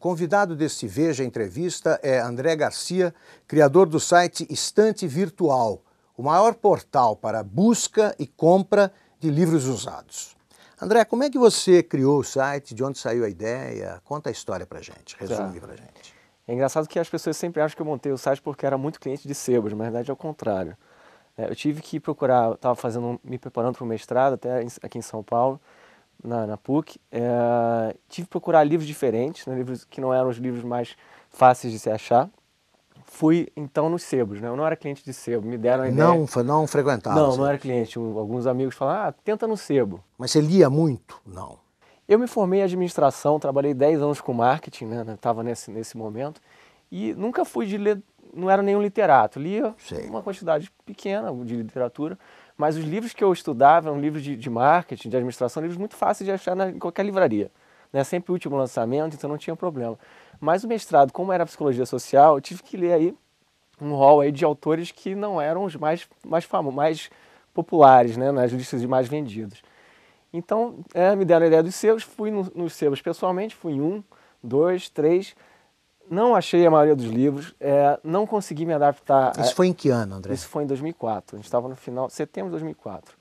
convidado deste Veja Entrevista é André Garcia, criador do site Estante Virtual, o maior portal para busca e compra de livros usados. André, como é que você criou o site? De onde saiu a ideia? Conta a história para gente, resume tá. pra gente. É engraçado que as pessoas sempre acham que eu montei o site porque era muito cliente de sebos, mas na verdade é o contrário. É, eu tive que procurar, estava fazendo, me preparando para o mestrado até aqui em São Paulo, na, na PUC. É, tive que procurar livros diferentes, né, livros que não eram os livros mais fáceis de se achar. Fui então nos sebos, né? Eu não era cliente de sebo, me deram a ideia. Não, não frequentava. Não, não era cliente. Alguns amigos falaram, ah, tenta no sebo. Mas você lia muito? Não. Eu me formei em administração, trabalhei 10 anos com marketing, né? Estava né, nesse, nesse momento. E nunca fui de ler não era nenhum literato, lia Sim. uma quantidade pequena de literatura, mas os livros que eu estudava eram livros de, de marketing, de administração, livros muito fáceis de achar na, em qualquer livraria. Né? Sempre o último lançamento, então não tinha problema. Mas o mestrado, como era psicologia social, eu tive que ler aí um rol aí de autores que não eram os mais, mais famosos, mais populares, né? nas listas de mais vendidos. Então, é, me deram a ideia dos seus, fui no, nos seus pessoalmente, fui em um, dois, três, não achei a maioria dos livros, é, não consegui me adaptar. Isso a... foi em que ano, André? Isso foi em 2004. A gente estava no final, setembro de 2004.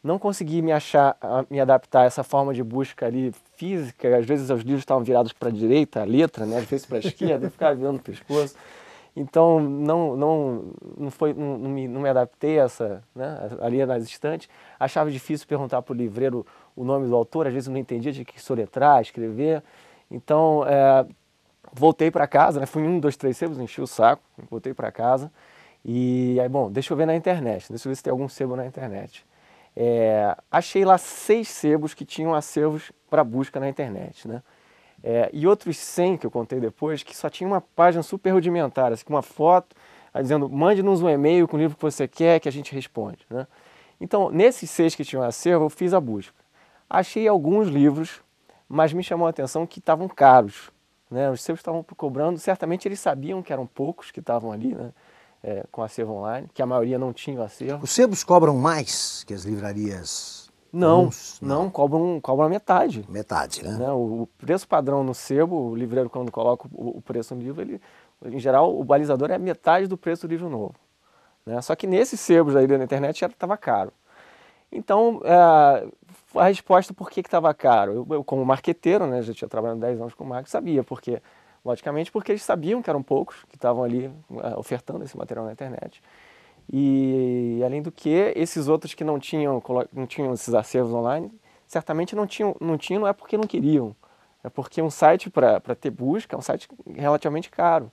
Não consegui me achar, me adaptar a essa forma de busca ali física. Às vezes os livros estavam virados para a direita, a letra, né? às vezes para a esquerda, eu ficava virando o pescoço. Então não não não foi não, não, me, não me adaptei a essa né, ali nas estantes. Achava difícil perguntar para o livreiro o nome do autor. Às vezes eu não entendia de que soletrar, escrever. Então é, voltei para casa, né? Fui um, dois, três sebos, enchi o saco, voltei para casa. E aí, bom, deixa eu ver na internet, deixa eu ver se tem algum sebo na internet. É, achei lá seis sebos que tinham acervos para busca na internet, né? É, e outros 100 que eu contei depois, que só tinha uma página super rudimentar, assim, com uma foto, dizendo, mande-nos um e-mail com o livro que você quer, que a gente responde, né? Então, nesses seis que tinham acervo, eu fiz a busca. Achei alguns livros, mas me chamou a atenção que estavam caros. Né? Os seus estavam cobrando, certamente eles sabiam que eram poucos que estavam ali, né? É, com acervo online, que a maioria não tinha acervo. Os sebos cobram mais que as livrarias? Não, comuns, não, não, cobram, cobram metade. Metade, né? né? O, o preço padrão no sebo, o livreiro quando coloca o, o, preço no livro, ele, em geral o balizador é metade do preço do livro novo. Né? Só que nesses sebos aí da internet estava caro. Então, é, a resposta por que estava caro, eu, eu, como marqueteiro, né, já tinha trabalhado 10 anos com marketing, sabia porque logicamente porque eles sabiam que eram poucos que estavam ali é, ofertando esse material na internet. E além do que, esses outros que não tinham, não tinham esses acervos online, certamente não tinham, não tinham não é porque não queriam, é porque um site para ter busca é um site relativamente caro.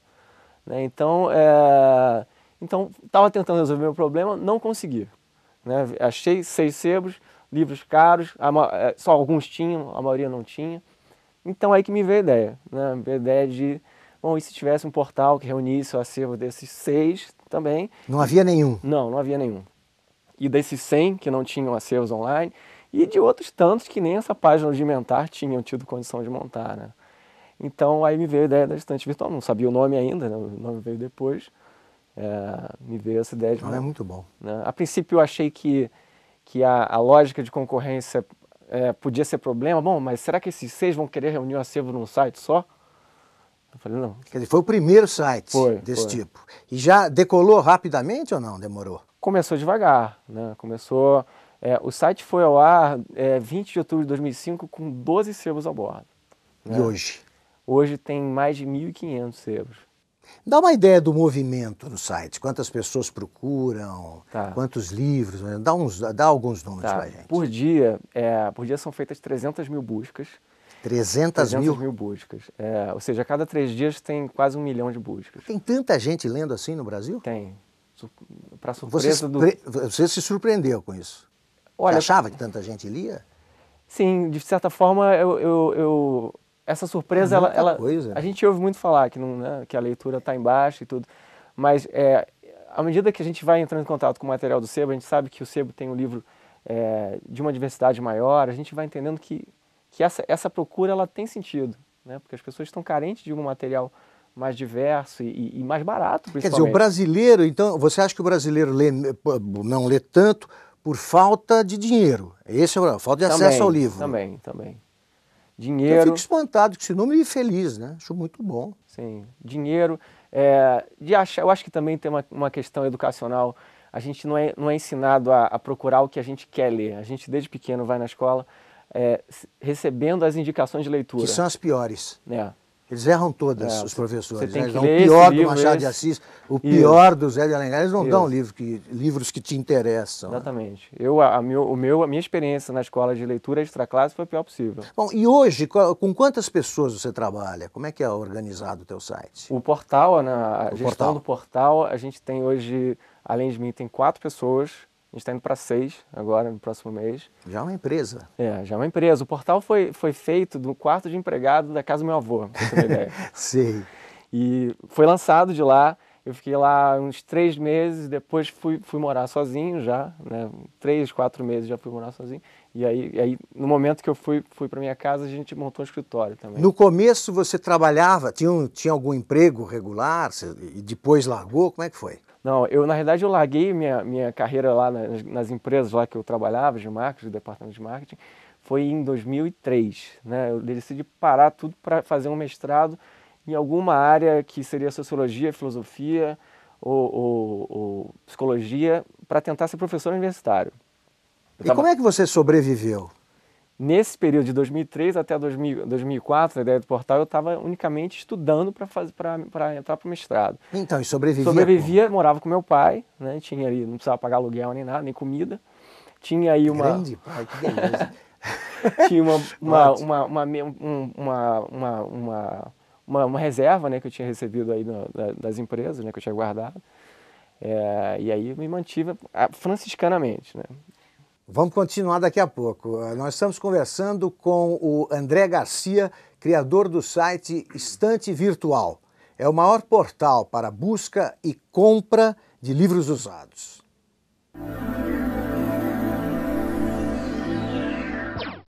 Né? Então, é, então estava tentando resolver o problema, não consegui. Né? Achei seis sebos, livros caros, é, só alguns tinham, a maioria não tinha. Então aí que me veio a ideia, né? a ideia de, bom, e se tivesse um portal que reunisse o acervo desses seis também? Não havia nenhum? Não, não havia nenhum. E desses 100 que não tinham acervos online, e de outros tantos que nem essa página rudimentar tinham tido condição de montar, né? Então aí me veio a ideia da estante virtual, não sabia o nome ainda, né? o nome veio depois, é, me veio essa ideia de. Não, é muito bom. Né? A princípio eu achei que, que a, a lógica de concorrência é, podia ser problema. Bom, mas será que esses seis vão querer reunir o um acervo num site só? Eu falei, não. Quer dizer, foi o primeiro site foi, desse foi. tipo. E já decolou rapidamente ou não? Demorou? Começou devagar, né? Começou. É, o site foi ao ar é, 20 de outubro de 2005 com 12 servos a bordo. Né? E hoje? Hoje tem mais de 1.500 sebos. Dá uma ideia do movimento no site, quantas pessoas procuram, tá. quantos livros, né? dá, uns, dá alguns números tá. para gente. Por dia, é, por dia são feitas 300 mil buscas. 300, 300 mil? mil buscas. É, ou seja, a cada três dias tem quase um milhão de buscas. Tem tanta gente lendo assim no Brasil? Tem. Para surpresa você, do... Você se surpreendeu com isso? Olha, você achava que tanta gente lia? Sim, de certa forma eu, eu, eu essa surpresa, ela, ela, né? a gente ouve muito falar que, não, né, que a leitura está embaixo e tudo, mas é, à medida que a gente vai entrando em contato com o material do Sebo, a gente sabe que o Sebo tem um livro é, de uma diversidade maior, a gente vai entendendo que, que essa, essa procura ela tem sentido, né, porque as pessoas estão carentes de um material mais diverso e, e mais barato, Quer dizer, o brasileiro, então, você acha que o brasileiro lê, não lê tanto por falta de dinheiro? Esse é o falta de também, acesso ao livro. Também, também. Dinheiro. Então, eu fico espantado com esse número e feliz, né? Acho muito bom. Sim, dinheiro. É, de achar, eu acho que também tem uma, uma questão educacional. A gente não é, não é ensinado a, a procurar o que a gente quer ler. A gente, desde pequeno, vai na escola é, recebendo as indicações de leitura. Que são as piores. É. Eles erram todas, é, os professores. Eles dão o pior do Machado esse... de Assis, o pior Isso. do Zé de Alencar. Eles não Isso. dão livro que, livros que te interessam. Exatamente. Eu, a, a, meu, o meu, a minha experiência na escola de leitura extraclasse foi a pior possível. Bom, e hoje, com quantas pessoas você trabalha? Como é que é organizado o teu site? O portal, né, a o gestão portal. do portal, a gente tem hoje, além de mim, tem quatro pessoas a gente está indo para seis agora, no próximo mês. Já é uma empresa. É, já é uma empresa. O portal foi, foi feito do quarto de empregado da casa do meu avô, Sim. Sei. E foi lançado de lá. Eu fiquei lá uns três meses, depois fui, fui morar sozinho já, né? Três, quatro meses já fui morar sozinho. E aí, aí no momento que eu fui, fui para minha casa, a gente montou um escritório também. No começo você trabalhava, tinha, um, tinha algum emprego regular, você, e depois largou, como é que foi? Não, eu na realidade eu larguei minha, minha carreira lá nas, nas empresas lá que eu trabalhava, de marketing, do departamento de marketing, foi em 2003, né? Eu decidi parar tudo para fazer um mestrado em alguma área que seria sociologia, filosofia ou, ou, ou psicologia, para tentar ser professor universitário. Eu e tava... como é que você sobreviveu? Nesse período de 2003 até 2000, 2004, a ideia do portal, eu estava unicamente estudando para entrar para o mestrado. Então, e sobrevivia? Sobrevivia, como? morava com meu pai, né? tinha ali, não precisava pagar aluguel nem nada, nem comida. Tinha aí uma... Grande pai, que beleza. tinha uma, uma, uma, uma, uma, uma, uma uma, uma, reserva né, que eu tinha recebido aí no, das empresas, né, que eu tinha guardado. É, e aí me mantive franciscanamente. Né? Vamos continuar daqui a pouco. Ah, nós estamos conversando com o André Garcia, criador do site Estante Virtual. É o maior portal para busca e compra de livros usados.